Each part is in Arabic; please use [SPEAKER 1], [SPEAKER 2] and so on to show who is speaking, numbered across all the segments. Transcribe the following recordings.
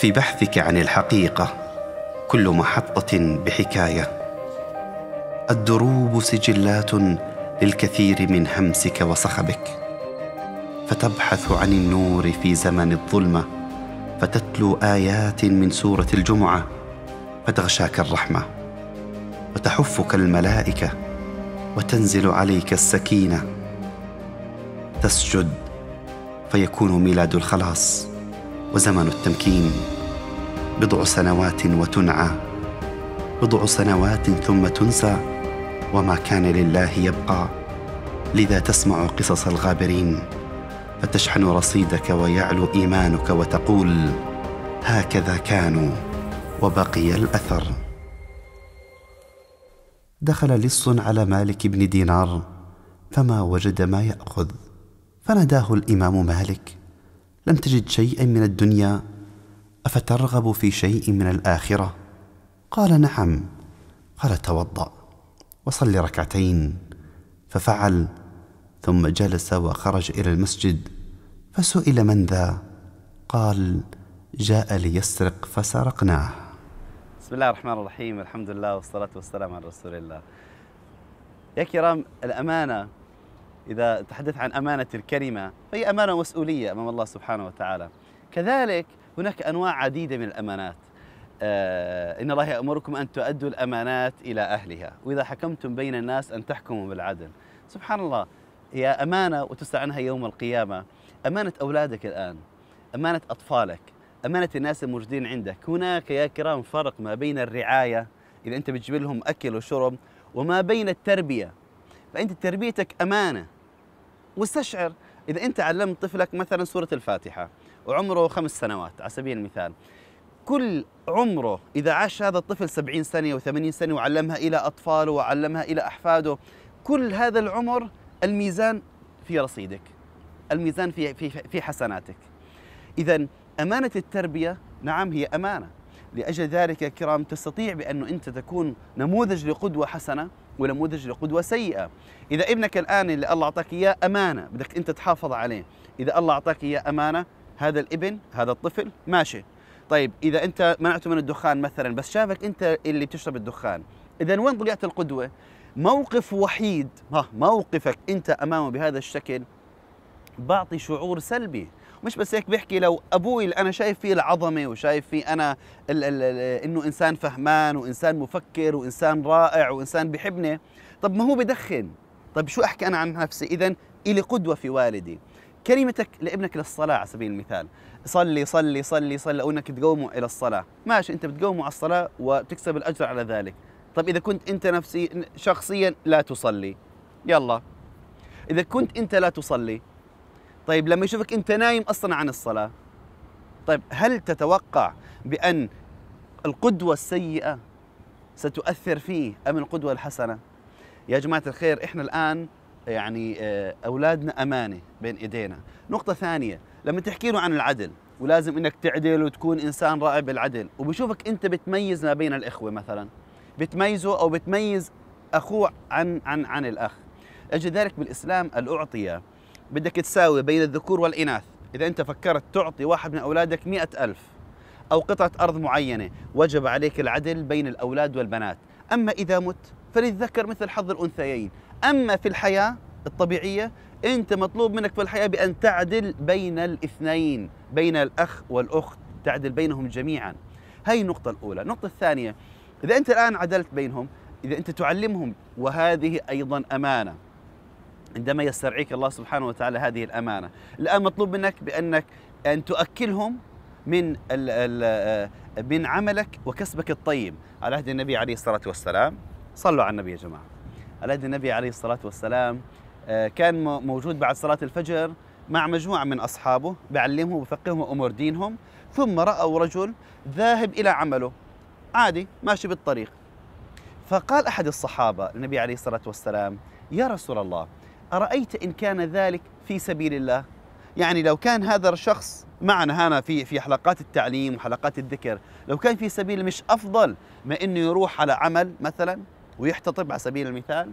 [SPEAKER 1] في بحثك عن الحقيقه كل محطه بحكايه الدروب سجلات للكثير من همسك وصخبك فتبحث عن النور في زمن الظلمه فتتلو ايات من سوره الجمعه فتغشاك الرحمه وتحفك الملائكه وتنزل عليك السكينه تسجد فيكون ميلاد الخلاص وزمن التمكين بضع سنوات وتنعى بضع سنوات ثم تنسى وما كان لله يبقى لذا تسمع قصص الغابرين فتشحن رصيدك ويعلو ايمانك وتقول هكذا كانوا وبقي الاثر دخل لص على مالك بن دينار فما وجد ما ياخذ فناداه الامام مالك لم تجد شيئا من الدنيا افترغب في شيء من الاخره قال نعم قال توضا وصل ركعتين ففعل ثم جلس وخرج الى المسجد فسئل من ذا قال جاء ليسرق فسرقناه بسم الله الرحمن الرحيم الحمد لله والصلاه والسلام على رسول الله يا كرام الامانه إذا تحدث عن أمانة الكلمة فهي أمانة مسؤولية أمام الله سبحانه وتعالى كذلك هناك أنواع عديدة من الأمانات آه إن الله يأمركم أن تؤدوا الأمانات إلى أهلها وإذا حكمتم بين الناس أن تحكموا بالعدل سبحان الله هي أمانة وتسأل عنها يوم القيامة أمانة أولادك الآن أمانة أطفالك أمانة الناس الموجودين عندك هناك يا كرام فرق ما بين الرعاية إذا أنت بتجيب لهم أكل وشرب وما بين التربية فأنت تربيتك أمانة واستشعر إذا أنت علمت طفلك مثلا سورة الفاتحة وعمره خمس سنوات على سبيل المثال كل عمره إذا عاش هذا الطفل سبعين سنة وثمانين سنة وعلمها إلى أطفاله وعلمها إلى أحفاده كل هذا العمر الميزان في رصيدك الميزان في, في, في حسناتك إذا أمانة التربية نعم هي أمانة لأجل ذلك يا كرام تستطيع بأنه أنت تكون نموذج لقدوة حسنة ونموذج لقدوة سيئة إذا ابنك الآن اللي الله أعطاك إياه أمانة بدك أنت تحافظ عليه إذا الله أعطاك إياه أمانة هذا الابن هذا الطفل ماشي طيب إذا أنت منعته من الدخان مثلا بس شافك أنت اللي بتشرب الدخان إذا وين طلعت القدوة موقف وحيد ها موقفك أنت أمامه بهذا الشكل بعطي شعور سلبي مش بس هيك بيحكي لو ابوي اللي انا شايف فيه العظمه وشايف فيه انا الـ الـ الـ انه انسان فهمان وانسان مفكر وانسان رائع وانسان بحبني طب ما هو بدخن طب شو احكي انا عن نفسي اذا الي قدوه في والدي كلمتك لابنك للصلاة على سبيل المثال صلي صلي صلي صلي أو أنك تقومه إلى الصلاة ماشي أنت بتقومه على الصلاة وتكسب الأجر على ذلك طب إذا كنت أنت نفسي شخصيا لا تصلي يلا إذا كنت أنت لا تصلي طيب لما يشوفك انت نايم اصلا عن الصلاه طيب هل تتوقع بان القدوه السيئه ستؤثر فيه ام القدوه الحسنه يا جماعه الخير احنا الان يعني آه، اولادنا امانه بين ايدينا نقطه ثانيه لما تحكي له عن العدل ولازم انك تعدل وتكون انسان رائع بالعدل وبشوفك انت بتميز ما بين الاخوه مثلا بتميزه او بتميز اخوه عن عن عن الاخ اجل ذلك بالاسلام الاعطيه بدك تساوي بين الذكور والإناث إذا أنت فكرت تعطي واحد من أولادك مئة ألف أو قطعة أرض معينة وجب عليك العدل بين الأولاد والبنات أما إذا مت فللذكر مثل حظ الأنثيين أما في الحياة الطبيعية أنت مطلوب منك في الحياة بأن تعدل بين الاثنين بين الأخ والأخت تعدل بينهم جميعا هاي النقطة الأولى النقطة الثانية إذا أنت الآن عدلت بينهم إذا أنت تعلمهم وهذه أيضا أمانة عندما يسترعيك الله سبحانه وتعالى هذه الأمانة الآن مطلوب منك بأنك أن تؤكلهم من آه، من عملك وكسبك الطيب على عهد النبي عليه الصلاة والسلام صلوا على النبي يا جماعة على عهد النبي عليه الصلاة والسلام آه، كان موجود بعد صلاة الفجر مع مجموعة من أصحابه بعلمهم وبفقههم أمور دينهم ثم رأوا رجل ذاهب إلى عمله عادي ماشي بالطريق فقال أحد الصحابة للنبي عليه الصلاة والسلام يا رسول الله أرأيت إن كان ذلك في سبيل الله يعني لو كان هذا الشخص معنا هنا في في حلقات التعليم وحلقات الذكر لو كان في سبيل مش أفضل ما إنه يروح على عمل مثلا ويحتطب على سبيل المثال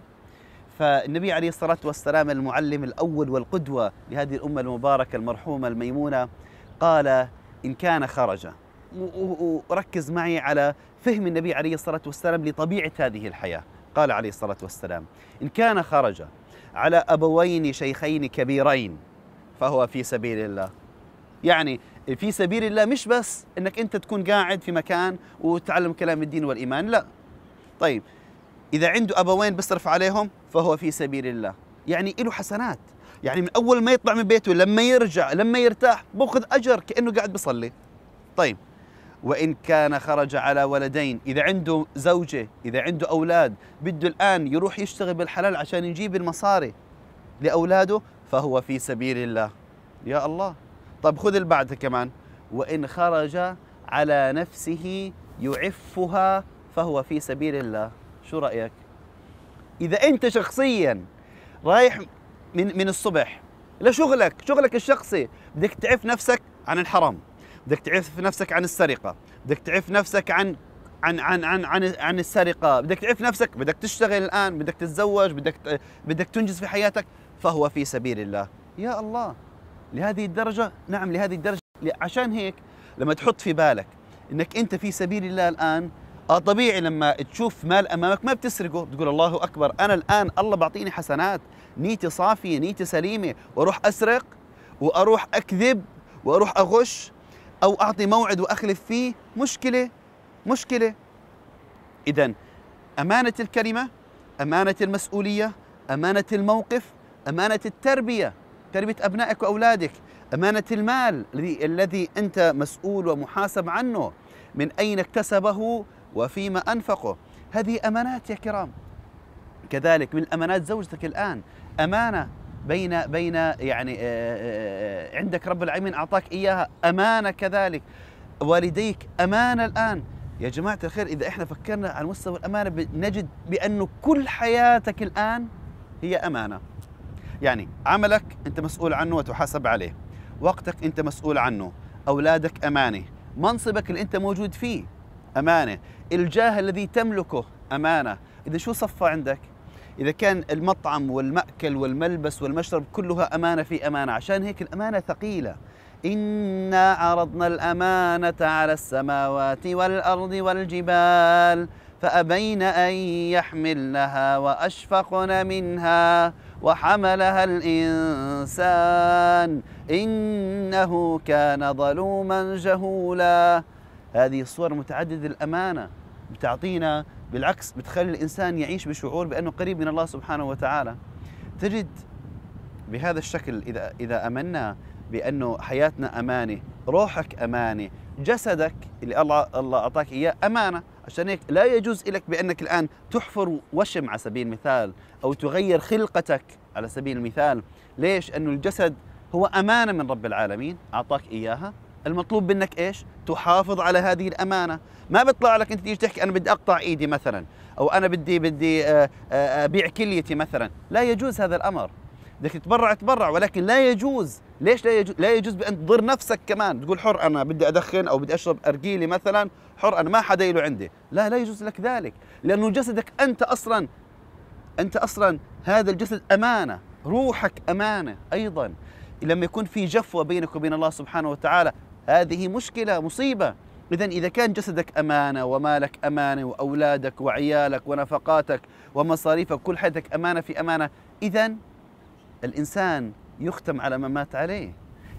[SPEAKER 1] فالنبي عليه الصلاة والسلام المعلم الأول والقدوة لهذه الأمة المباركة المرحومة الميمونة قال إن كان خرج وركز معي على فهم النبي عليه الصلاة والسلام لطبيعة هذه الحياة قال عليه الصلاة والسلام إن كان خرج على أبوين شيخين كبيرين فهو في سبيل الله يعني في سبيل الله مش بس انك انت تكون قاعد في مكان وتتعلم كلام الدين والايمان لا طيب اذا عنده ابوين بيصرف عليهم فهو في سبيل الله يعني له حسنات يعني من اول ما يطلع من بيته لما يرجع لما يرتاح باخذ اجر كانه قاعد بيصلي طيب وإن كان خرج على ولدين إذا عنده زوجة إذا عنده أولاد بده الآن يروح يشتغل بالحلال عشان يجيب المصاري لأولاده فهو في سبيل الله يا الله طب خذ البعد كمان وإن خرج على نفسه يعفها فهو في سبيل الله شو رأيك إذا أنت شخصيا رايح من من الصبح لشغلك شغلك الشخصي بدك تعف نفسك عن الحرام بدك تعرف نفسك عن السرقه بدك تعرف نفسك عن عن عن عن عن, عن السرقه بدك تعرف نفسك بدك تشتغل الان بدك تتزوج بدك بدك تنجز في حياتك فهو في سبيل الله يا الله لهذه الدرجه نعم لهذه الدرجه عشان هيك لما تحط في بالك انك انت في سبيل الله الان اه طبيعي لما تشوف مال امامك ما بتسرقه بتقول الله اكبر انا الان الله بعطيني حسنات نيتي صافيه نيتي سليمه واروح اسرق واروح اكذب واروح اغش أو أعطي موعد وأخلف فيه مشكلة مشكلة إذا أمانة الكلمة أمانة المسؤولية أمانة الموقف أمانة التربية تربية أبنائك وأولادك أمانة المال الذي أنت مسؤول ومحاسب عنه من أين اكتسبه وفيما أنفقه هذه أمانات يا كرام كذلك من أمانات زوجتك الآن أمانة بين بين يعني آه، آه، آه، عندك رب العالمين اعطاك اياها امانه كذلك والديك امانه الان يا جماعه الخير اذا احنا فكرنا على مستوى الامانه نجد بانه كل حياتك الان هي امانه يعني عملك انت مسؤول عنه وتحاسب عليه وقتك انت مسؤول عنه اولادك امانه منصبك اللي انت موجود فيه امانه الجاه الذي تملكه امانه اذا شو صفى عندك إذا كان المطعم والمأكل والملبس والمشرب كلها أمانة في أمانة عشان هيك الأمانة ثقيلة إنا عرضنا الأمانة على السماوات والأرض والجبال فأبين أن يحملنها وأشفقن منها وحملها الإنسان إنه كان ظلوما جهولا هذه صور متعددة الأمانة بتعطينا بالعكس بتخلي الإنسان يعيش بشعور بأنه قريب من الله سبحانه وتعالى تجد بهذا الشكل إذا, إذا أمنا بأنه حياتنا أمانة روحك أمانة جسدك اللي الله الله أعطاك إياه أمانة عشان هيك لا يجوز لك بأنك الآن تحفر وشم على سبيل المثال أو تغير خلقتك على سبيل المثال ليش؟ أنه الجسد هو أمانة من رب العالمين أعطاك إياها المطلوب منك ايش؟ تحافظ على هذه الامانه، ما بيطلع لك انت تيجي تحكي انا بدي اقطع ايدي مثلا، او انا بدي بدي آه، آه، آه، ابيع كليتي مثلا، لا يجوز هذا الامر. بدك تتبرع تبرع ولكن لا يجوز، ليش لا يجوز؟ لا يجوز بان تضر نفسك كمان، تقول حر انا بدي ادخن او بدي اشرب ارجيلي مثلا، حر انا ما حدا له عندي، لا لا يجوز لك ذلك، لانه جسدك انت اصلا انت اصلا هذا الجسد امانه، روحك امانه ايضا، لما يكون في جفوه بينك وبين الله سبحانه وتعالى هذه مشكلة مصيبة إذا إذا كان جسدك أمانة ومالك أمانة وأولادك وعيالك ونفقاتك ومصاريفك كل حياتك أمانة في أمانة إذا الإنسان يختم على ما مات عليه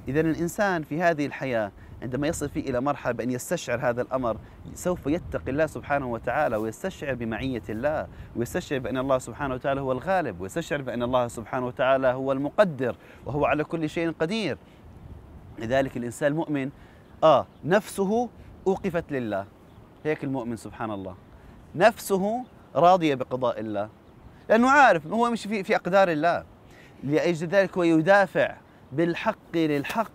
[SPEAKER 1] إذا الإنسان في هذه الحياة عندما يصل فيه إلى مرحلة بأن يستشعر هذا الأمر سوف يتقي الله سبحانه وتعالى ويستشعر بمعية الله ويستشعر بأن الله سبحانه وتعالى هو الغالب ويستشعر بأن الله سبحانه وتعالى هو المقدر وهو على كل شيء قدير لذلك الإنسان المؤمن آه نفسه أوقفت لله هيك المؤمن سبحان الله نفسه راضية بقضاء الله لأنه عارف هو مش في, في أقدار الله لأجل ذلك هو يدافع بالحق للحق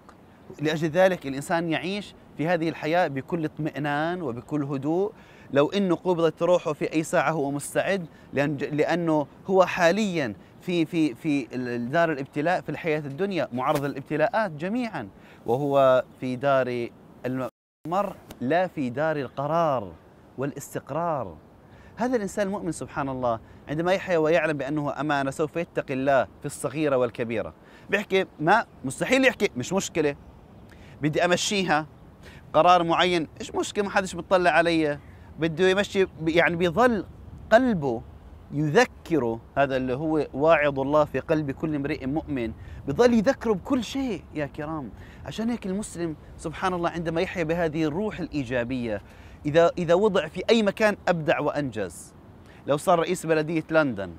[SPEAKER 1] لأجل ذلك الإنسان يعيش في هذه الحياة بكل اطمئنان وبكل هدوء لو أنه قبضت روحه في أي ساعة هو مستعد لأن لأنه هو حاليا في في في دار الابتلاء في الحياة الدنيا معرض للابتلاءات جميعا وهو في دار المؤمر لا في دار القرار والاستقرار هذا الإنسان المؤمن سبحان الله عندما يحيا ويعلم بأنه أمانة سوف يتقي الله في الصغيرة والكبيرة بيحكي ما مستحيل يحكي مش مشكلة بدي أمشيها قرار معين مش مشكلة ما حدش بيطلع علي بده يمشي يعني بيظل قلبه يذكره هذا اللي هو واعظ الله في قلب كل امرئ مؤمن بظل يذكره بكل شيء يا كرام عشان هيك المسلم سبحان الله عندما يحيا بهذه الروح الإيجابية إذا, إذا وضع في أي مكان أبدع وأنجز لو صار رئيس بلدية لندن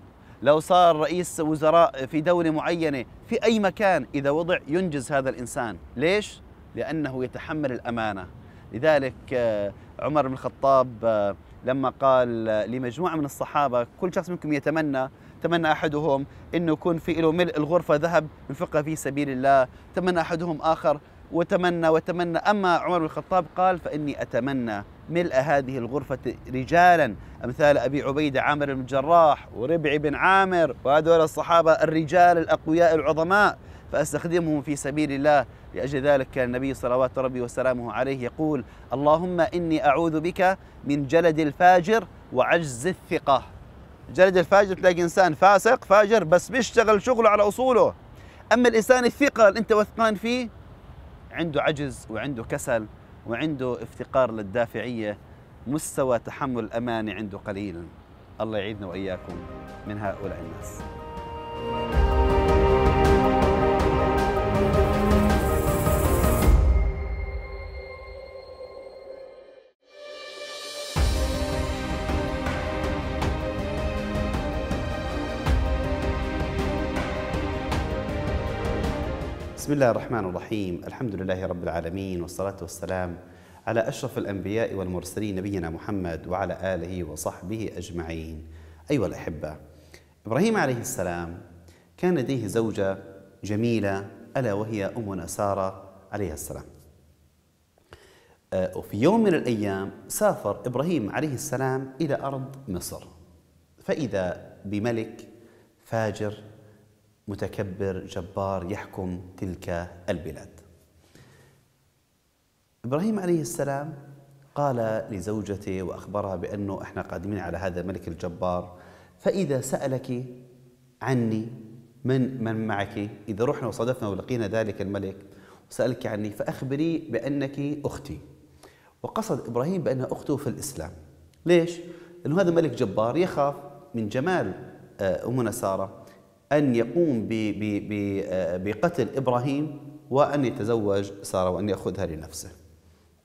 [SPEAKER 1] لو صار رئيس وزراء في دولة معينة في أي مكان إذا وضع ينجز هذا الإنسان ليش؟ لأنه يتحمل الأمانة لذلك آه، عمر بن الخطاب آه، لما قال لمجموعة من الصحابة كل شخص منكم يتمنى تمنى أحدهم أنه يكون في له ملء الغرفة ذهب ينفقها في سبيل الله تمنى أحدهم آخر وتمنى وتمنى أما عمر بن الخطاب قال فإني أتمنى ملء هذه الغرفة رجالا أمثال أبي عبيدة عامر بن الجراح وربع بن عامر وهذول الصحابة الرجال الأقوياء العظماء فأستخدمهم في سبيل الله لأجل ذلك كان النبي صلوات ربي وسلامه عليه يقول اللهم إني أعوذ بك من جلد الفاجر وعجز الثقة جلد الفاجر تلاقي إنسان فاسق فاجر بس بيشتغل شغله على أصوله أما الإنسان الثقة اللي أنت وثقان فيه عنده عجز وعنده كسل وعنده افتقار للدافعية مستوى تحمل الأمانة عنده قليل الله يعيذنا وإياكم من هؤلاء الناس بسم الله الرحمن الرحيم الحمد لله رب العالمين والصلاة والسلام على أشرف الأنبياء والمرسلين نبينا محمد وعلى آله وصحبه أجمعين أيها الأحبة إبراهيم عليه السلام كان لديه زوجة جميلة ألا وهي أمنا سارة عليها السلام آه، وفي يوم من الأيام سافر إبراهيم عليه السلام إلى أرض مصر فإذا بملك فاجر متكبر جبار يحكم تلك البلاد ابراهيم عليه السلام قال لزوجته واخبرها بانه احنا قادمين على هذا الملك الجبار فاذا سالك عني من من معك اذا رحنا وصادفنا ولقينا ذلك الملك وسالك عني فاخبري بانك اختي وقصد ابراهيم بانها اخته في الاسلام ليش؟ لانه هذا ملك جبار يخاف من جمال آه، امنا ساره أن يقوم آه، بقتل إبراهيم وأن يتزوج سارة وأن يأخذها لنفسه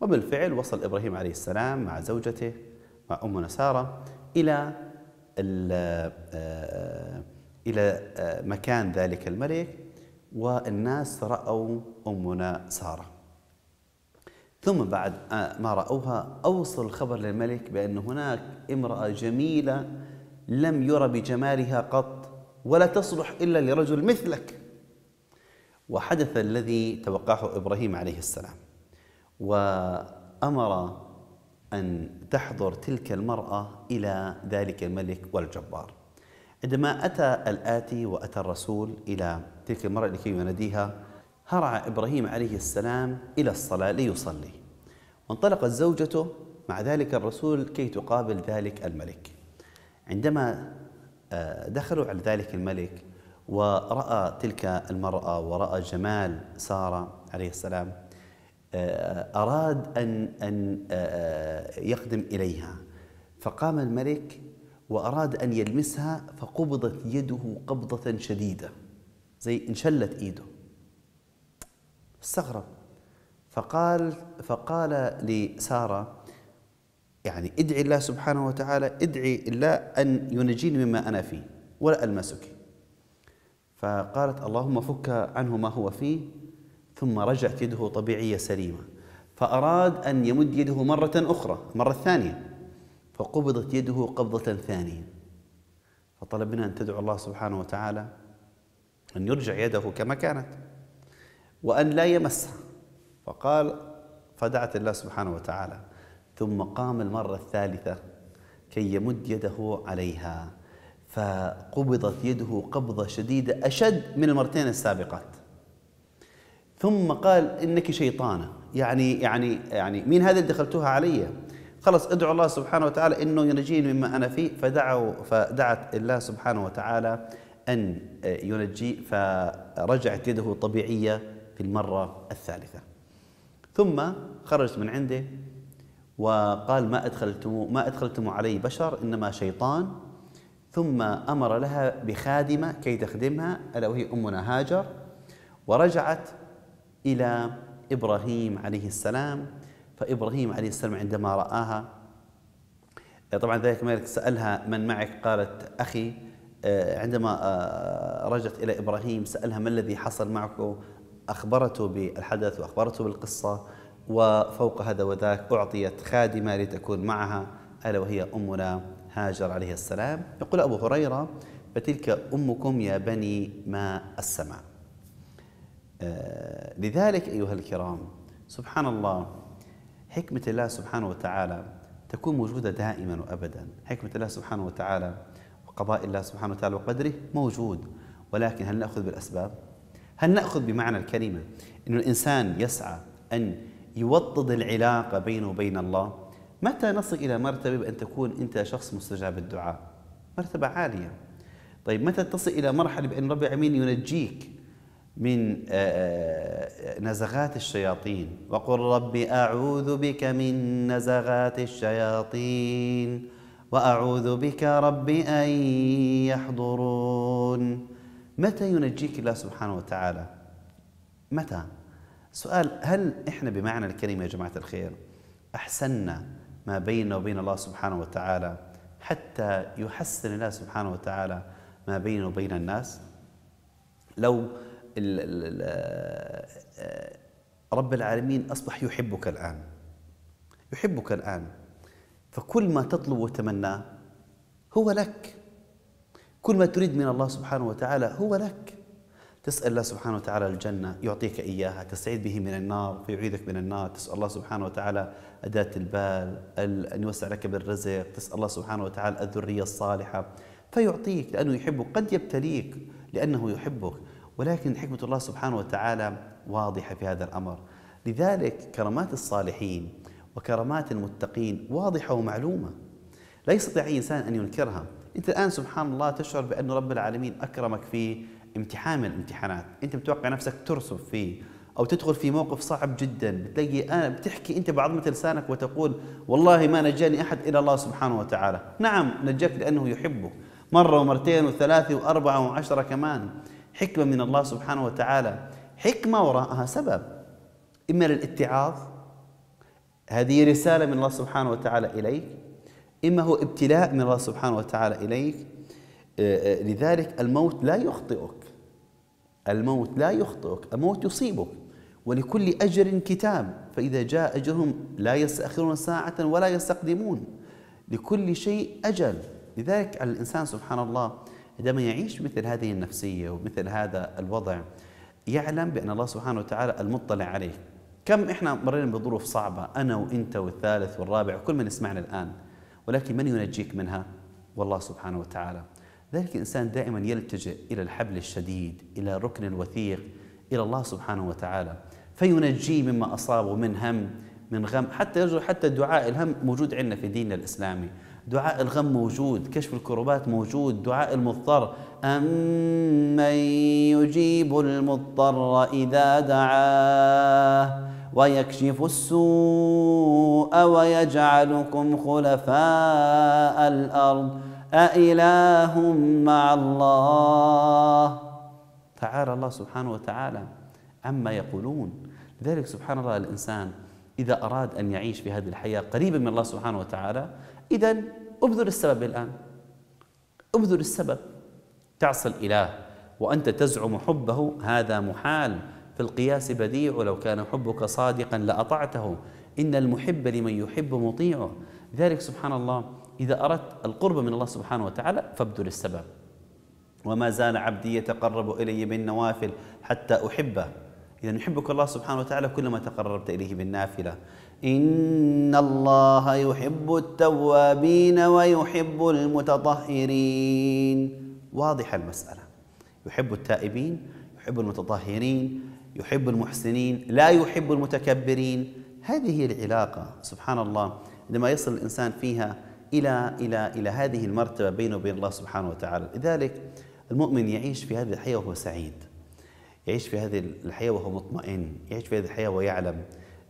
[SPEAKER 1] وبالفعل وصل إبراهيم عليه السلام مع زوجته مع أمنا سارة إلى آه، إلى آه، مكان ذلك الملك والناس رأوا أمنا سارة ثم بعد ما رأوها أوصل الخبر للملك بأن هناك امرأة جميلة لم يرى بجمالها قط ولا تصلح إلا لرجل مثلك وحدث الذي توقعه إبراهيم عليه السلام وأمر أن تحضر تلك المرأة إلى ذلك الملك والجبار عندما أتى الآتي وأتى الرسول إلى تلك المرأة لكي يناديها هرع إبراهيم عليه السلام إلى الصلاة ليصلي وانطلقت زوجته مع ذلك الرسول كي تقابل ذلك الملك عندما آه، دخلوا على ذلك الملك ورأى تلك المرأة ورأى جمال سارة عليه السلام آه، أراد أن أن آه، يقدم إليها فقام الملك وأراد أن يلمسها فقبضت يده قبضة شديدة زي انشلت إيده استغرب فقال فقال لسارة يعني ادعي الله سبحانه وتعالى ادعي الله أن ينجيني مما أنا فيه ولا ألمسك فقالت اللهم فك عنه ما هو فيه ثم رجعت يده طبيعية سليمة فأراد أن يمد يده مرة أخرى مرة ثانية فقبضت يده قبضة ثانية فطلب منها أن تدعو الله سبحانه وتعالى أن يرجع يده كما كانت وأن لا يمسها فقال فدعت الله سبحانه وتعالى ثم قام المرة الثالثة كي يمد يده عليها فقبضت يده قبضة شديدة أشد من المرتين السابقات ثم قال إنك شيطانة يعني يعني يعني مين هذا اللي دخلتوها علي خلص ادعو الله سبحانه وتعالى انه ينجيني مما انا فيه فدعوا فدعت الله سبحانه وتعالى ان ينجي فرجعت يده طبيعيه في المره الثالثه ثم خرجت من عنده وقال ما أدخلتم ما أدخلتم علي بشر إنما شيطان ثم أمر لها بخادمة كي تخدمها ألا وهي أمنا هاجر ورجعت إلى إبراهيم عليه السلام فإبراهيم عليه السلام عندما رآها طبعا ذلك الملك سألها من معك قالت أخي آه، عندما آه، رجعت إلى إبراهيم سألها ما الذي حصل معك أخبرته بالحدث وأخبرته بالقصة وفوق هذا وذاك أعطيت خادمة لتكون معها ألا وهي أمنا هاجر عليه السلام يقول أبو هريرة فتلك أمكم يا بني ماء السماء آه، لذلك أيها الكرام سبحان الله حكمة الله سبحانه وتعالى تكون موجودة دائما وأبدا حكمة الله سبحانه وتعالى وقضاء الله سبحانه وتعالى وقدره موجود ولكن هل نأخذ بالأسباب؟ هل نأخذ بمعنى الكلمة أن الإنسان يسعى أن يوطد العلاقة بينه وبين الله متى نصل إلى مرتبة بأن تكون أنت شخص مستجاب الدعاء مرتبة عالية طيب متى تصل إلى مرحلة بأن رب العالمين ينجيك من آه، آه، نزغات الشياطين وقل رب أعوذ بك من نزغات الشياطين وأعوذ بك رب أن يحضرون متى ينجيك الله سبحانه وتعالى متى سؤال هل إحنا بمعنى الكلمة يا جماعة الخير أحسننا ما بيننا وبين الله سبحانه وتعالى حتى يحسن الله سبحانه وتعالى ما بيننا وبين الناس لو آه، رب العالمين أصبح يحبك الآن يحبك الآن فكل ما تطلب وتمناه هو لك كل ما تريد من الله سبحانه وتعالى هو لك تسأل الله سبحانه وتعالى الجنة يعطيك إياها تستعيد به من النار فيعيدك من النار تسأل الله سبحانه وتعالى أداة البال أن يوسع لك بالرزق تسأل الله سبحانه وتعالى الذرية الصالحة فيعطيك لأنه يحبك قد يبتليك لأنه يحبك ولكن حكمة الله سبحانه وتعالى واضحة في هذا الأمر لذلك كرامات الصالحين وكرامات المتقين واضحة ومعلومة لا يستطيع أي إنسان أن ينكرها أنت الآن سبحان الله تشعر بأن رب العالمين أكرمك في امتحان من الامتحانات انت متوقع نفسك ترسب فيه او تدخل في موقف صعب جدا بتلاقي انا آه، بتحكي انت بعظمه لسانك وتقول والله ما نجاني احد الا الله سبحانه وتعالى نعم نجاك لانه يحبك مره ومرتين وثلاثه واربعه وعشره كمان حكمه من الله سبحانه وتعالى حكمه وراءها سبب اما للاتعاظ هذه رساله من الله سبحانه وتعالى اليك اما هو ابتلاء من الله سبحانه وتعالى اليك آه، آه، لذلك الموت لا يخطئك الموت لا يخطئك الموت يصيبك ولكل أجر كتاب فإذا جاء أجرهم لا يستأخرون ساعة ولا يستقدمون لكل شيء أجل لذلك الإنسان سبحان الله عندما يعيش مثل هذه النفسية ومثل هذا الوضع يعلم بأن الله سبحانه وتعالى المطلع عليه كم إحنا مرينا بظروف صعبة أنا وإنت والثالث والرابع وكل من يسمعنا الآن ولكن من ينجيك منها والله سبحانه وتعالى ذلك الإنسان دائما يلتجئ إلى الحبل الشديد إلى الركن الوثيق إلى الله سبحانه وتعالى فينجيه مما أصابه من هم من غم حتى يرجو حتى دعاء الهم موجود عندنا في ديننا الإسلامي دعاء الغم موجود كشف الكربات موجود دعاء المضطر أمن يجيب المضطر إذا دعاه ويكشف السوء ويجعلكم خلفاء الأرض أإله مع الله تعالى الله سبحانه وتعالى عما يقولون لذلك سبحان الله الإنسان إذا أراد أن يعيش في هذه الحياة قريبا من الله سبحانه وتعالى إذا ابذل السبب الآن ابذل السبب تعصى الإله وأنت تزعم حبه هذا محال في القياس بديع لو كان حبك صادقا لأطعته إن المحب لمن يحب مطيعه لذلك سبحان الله إذا أردت القرب من الله سبحانه وتعالى فابذل السبب وما زال عبدي يتقرب إلي بالنوافل حتى أحبه إذا يحبك الله سبحانه وتعالى كلما تقربت إليه بالنافلة إن الله يحب التوابين ويحب المتطهرين واضحة المسألة يحب التائبين يحب المتطهرين يحب المحسنين لا يحب المتكبرين هذه هي العلاقة سبحان الله عندما يصل الإنسان فيها إلى إلى إلى هذه المرتبة بينه وبين الله سبحانه وتعالى لذلك المؤمن يعيش في هذه الحياة وهو سعيد يعيش في هذه الحياة وهو مطمئن يعيش في هذه الحياة ويعلم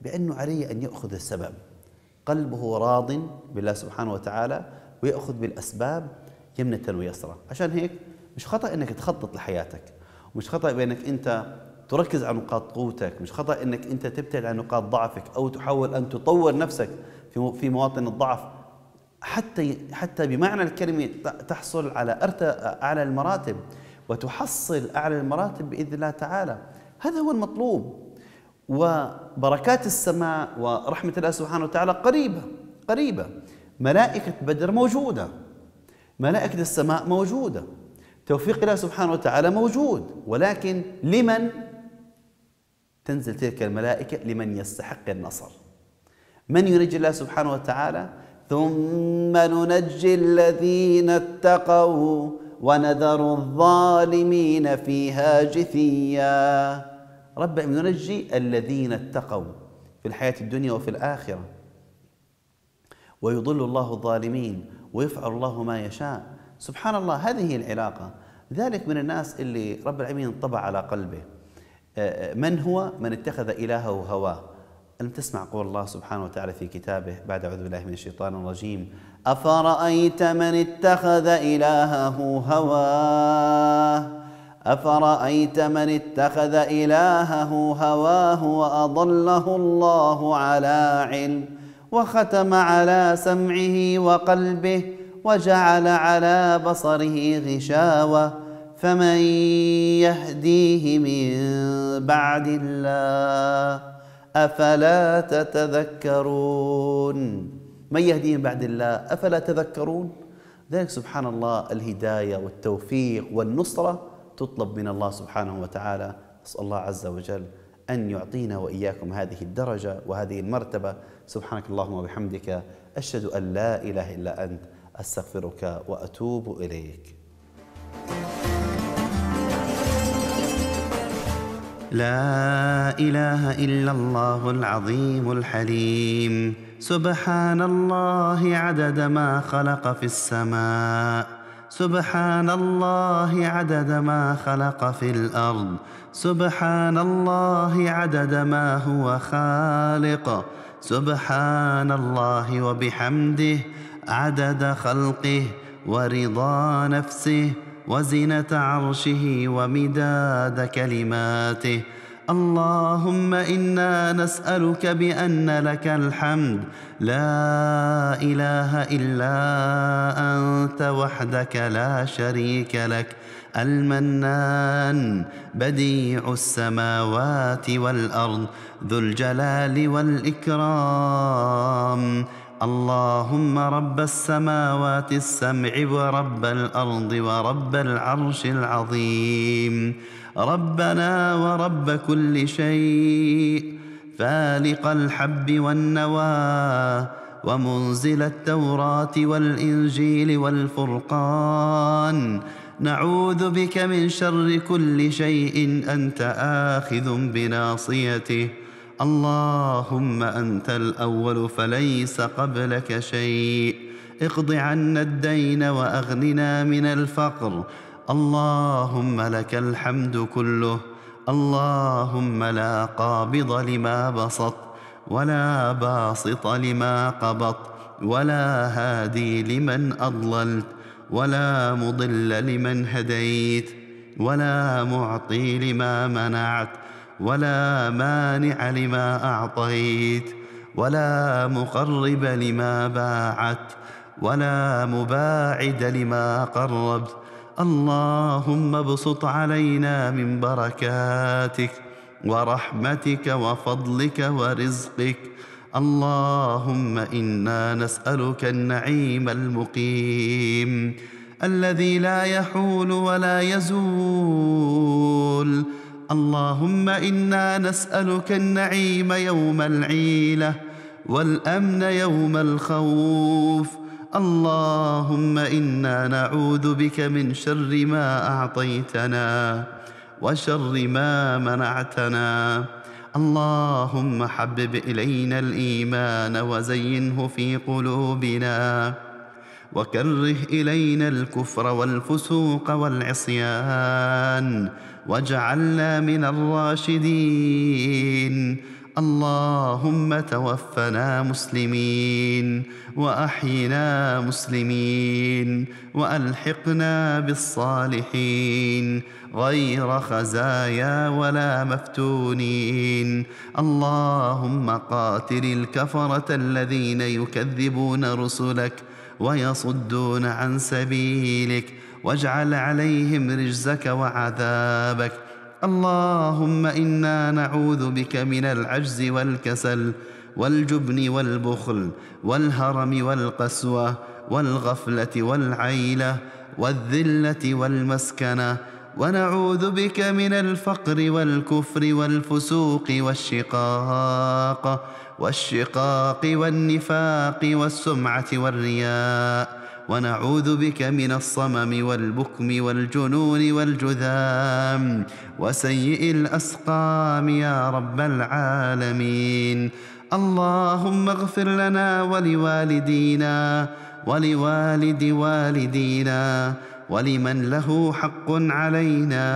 [SPEAKER 1] بأنه عليه أن يأخذ السبب قلبه راض بالله سبحانه وتعالى ويأخذ بالأسباب يمنة ويسرا عشان هيك مش خطأ أنك تخطط لحياتك ومش خطأ بأنك أنت تركز على نقاط قوتك مش خطأ أنك أنت تبتعد عن نقاط ضعفك أو تحاول أن تطور نفسك في مواطن الضعف حتى حتى بمعنى الكلمه تحصل على اعلى المراتب وتحصل اعلى المراتب باذن الله تعالى هذا هو المطلوب وبركات السماء ورحمه الله سبحانه وتعالى قريبه قريبه ملائكه بدر موجوده ملائكه السماء موجوده توفيق الله سبحانه وتعالى موجود ولكن لمن تنزل تلك الملائكه لمن يستحق النصر من ينجي الله سبحانه وتعالى ثم ننجي الذين اتقوا ونذر الظالمين فيها جثيا رب ننجي الذين اتقوا في الحياة الدنيا وفي الآخرة ويضل الله الظالمين ويفعل الله ما يشاء سبحان الله هذه العلاقة ذلك من الناس اللي رب العالمين طبع على قلبه آه، آه، من هو من اتخذ إلهه هواه ألم تسمع قول الله سبحانه وتعالى في كتابه بعد أعوذ بالله من الشيطان الرجيم أفرأيت من اتخذ إلهه هواه أفرأيت من اتخذ إلهه هواه وأضله الله على علم وختم على سمعه وقلبه وجعل على بصره غشاوة فمن يهديه من بعد الله أفلا تتذكرون من يهديهم بعد الله أفلا تذكرون ذلك سبحان الله الهداية والتوفيق والنصرة تطلب من الله سبحانه وتعالى أسأل الله عز وجل أن يعطينا وإياكم هذه الدرجة وهذه المرتبة سبحانك اللهم وبحمدك أشهد أن لا إله إلا أنت أستغفرك وأتوب إليك لا إله إلا الله العظيم الحليم سبحان الله عدد ما خلق في السماء سبحان الله عدد ما خلق في الأرض سبحان الله عدد ما هو خالق سبحان الله وبحمده عدد خلقه ورضا نفسه وزنة عرشه ومداد كلماته اللهم انا نسالك بان لك الحمد لا اله الا انت وحدك لا شريك لك المنان بديع السماوات والارض ذو الجلال والاكرام اللهم رب السماوات السمع ورب الأرض ورب العرش العظيم ربنا ورب كل شيء فالق الحب والنوى ومنزل التوراة والإنجيل والفرقان نعوذ بك من شر كل شيء أنت آخذ بناصيته اللهم أنت الأول فليس قبلك شيء اقض عنا الدين وأغننا من الفقر اللهم لك الحمد كله اللهم لا قابض لما بسط ولا باسط لما قبط ولا هادي لمن أضللت ولا مضل لمن هديت ولا معطي لما منعت ولا مانع لما أعطيت ولا مقرب لما باعت ولا مباعد لما قربت اللهم ابسط علينا من بركاتك ورحمتك وفضلك ورزقك اللهم إنا نسألك النعيم المقيم الذي لا يحول ولا يزول اللهم انا نسالك النعيم يوم العيله والامن يوم الخوف اللهم انا نعوذ بك من شر ما اعطيتنا وشر ما منعتنا اللهم حبب الينا الايمان وزينه في قلوبنا وكره الينا الكفر والفسوق والعصيان واجعلنا من الراشدين اللهم توفنا مسلمين واحينا مسلمين والحقنا بالصالحين غير خزايا ولا مفتونين اللهم قاتل الكفره الذين يكذبون رسلك ويصدون عن سبيلك واجعل عليهم رجزك وعذابك اللهم انا نعوذ بك من العجز والكسل والجبن والبخل والهرم والقسوه والغفله والعيله والذله والمسكنه ونعوذ بك من الفقر والكفر والفسوق والشقاق والشقاق والنفاق والسمعه والرياء ونعوذ بك من الصمم والبكم والجنون والجذام وسيء الاسقام يا رب العالمين اللهم اغفر لنا ولوالدينا ولوالد والدينا ولمن له حق علينا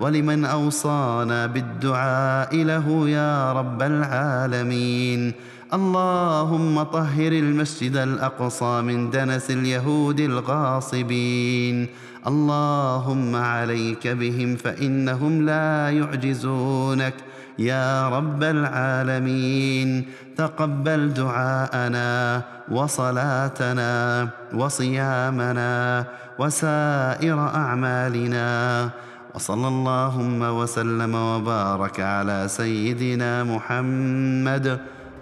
[SPEAKER 1] ولمن اوصانا بالدعاء له يا رب العالمين اللهم طهر المسجد الأقصى من دنس اليهود الغاصبين اللهم عليك بهم فإنهم لا يعجزونك يا رب العالمين تقبل دعاءنا وصلاتنا وصيامنا وسائر أعمالنا وصلى اللهم وسلم وبارك على سيدنا محمد